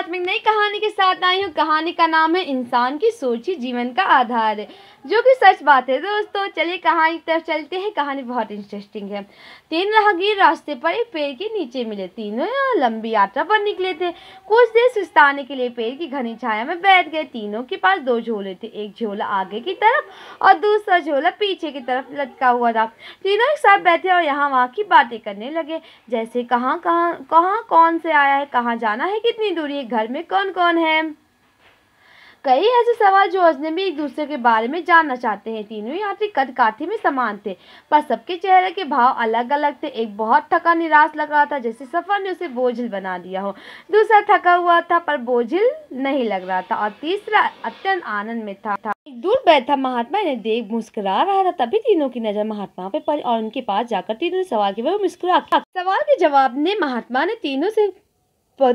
आज मैं नई कहानी के साथ आई हूँ कहानी का नाम है इंसान की सोच ही जीवन का आधार है जो कि सच बात है दोस्तों चलिए कहानी तरफ चलते हैं कहानी बहुत इंटरेस्टिंग है तीन राहगीर रास्ते पर एक पेड़ के नीचे मिले तीनों लंबी यात्रा पर निकले थे कुछ देर सुस्ताने के लिए पेड़ की घनी छाया में बैठ गए तीनों के पास दो झोले थे एक झोला आगे की तरफ और दूसरा झोला पीछे की तरफ लटका हुआ था तीनों एक साथ बैठे और यहाँ वहाँ की बातें करने लगे जैसे कहाँ कहाँ कहाँ कौन से आया है कहाँ जाना है कितनी दूरी है घर में कौन कौन है कई ऐसे सवाल जो अजनबी एक दूसरे के बारे में जानना चाहते हैं तीनों यात्री कद काठी में समान थे पर सबके चेहरे के भाव अलग अलग थे एक बहुत थका निराश लग रहा था जैसे सफ़र ने उसे बोझिल बना दिया हो दूसरा थका हुआ था पर बोझिल नहीं लग रहा था और तीसरा अत्यंत आनंद में था, था। एक दूर बैठा महात्मा ने देख मुस्कुरा रहा था तभी तीनों की नज़र महात्मा पे पड़ी और उनके पास जाकर तीनों ने सवाल के वो मुस्कुरा सवाल के जवाब ने महात्मा ने तीनों से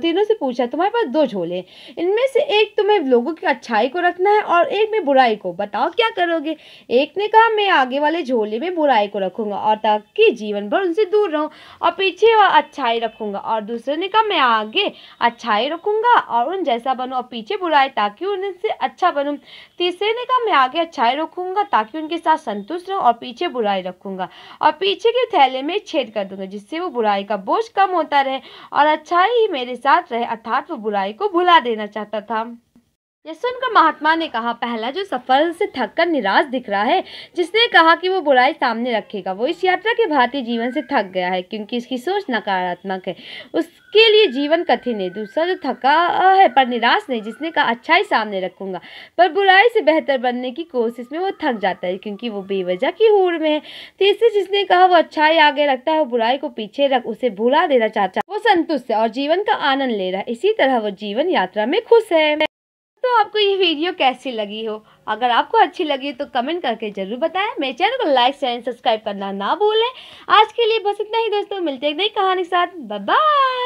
तीनों से पूछा तुम्हारे पास दो झोले इनमें से एक तुम्हें लोगों की अच्छाई को रखना है और एक में बुराई को बताओ क्या करोगे एक ने कहा मैं आगे वाले झोले में बुराई को रखूंगा और ताकि जीवन भर उनसे दूर रहूँ और पीछे अच्छाई रखूंगा और दूसरे ने कहा मैं आगे अच्छाई रखूंगा और उन जैसा बनूँ और पीछे बुराई ताकि उनसे अच्छा बनूँ तीसरे ने कहा मैं आगे अच्छाई रखूंगा ताकि उनके साथ संतुष्ट रहूँ और पीछे बुराई रखूंगा और पीछे के थैले में छेद कर दूँगा जिससे वो बुराई का बोझ कम होता रहे और अच्छाई ही मेरे साथ रहे अर्थात वो बुराई को भुला देना चाहता था यह सुनकर महात्मा ने कहा पहला जो सफल से थक कर निराश दिख रहा है जिसने कहा कि वो बुराई सामने रखेगा वो इस यात्रा के भारतीय जीवन से थक गया है क्योंकि इसकी सोच नकारात्मक है उसके लिए जीवन कठिन है दूसरा जो थका है पर निराश नहीं जिसने कहा अच्छाई सामने रखूंगा पर बुराई से बेहतर बनने की कोशिश में वो थक जाता है क्योंकि वो बेवजह की हूड़ में है तीसरे जिसने कहा वो अच्छाई आगे रखता है वो बुराई को पीछे रख उसे भुला देना चाहता है वो संतुष्ट है और जीवन का आनंद ले रहा है इसी तरह वो जीवन यात्रा में खुश है तो आपको ये वीडियो कैसी लगी हो अगर आपको अच्छी लगी तो कमेंट करके ज़रूर बताएं मेरे चैनल को लाइक शेयर सब्सक्राइब करना ना भूलें आज के लिए बस इतना ही दोस्तों मिलते हैं नई कहानी के साथ बाय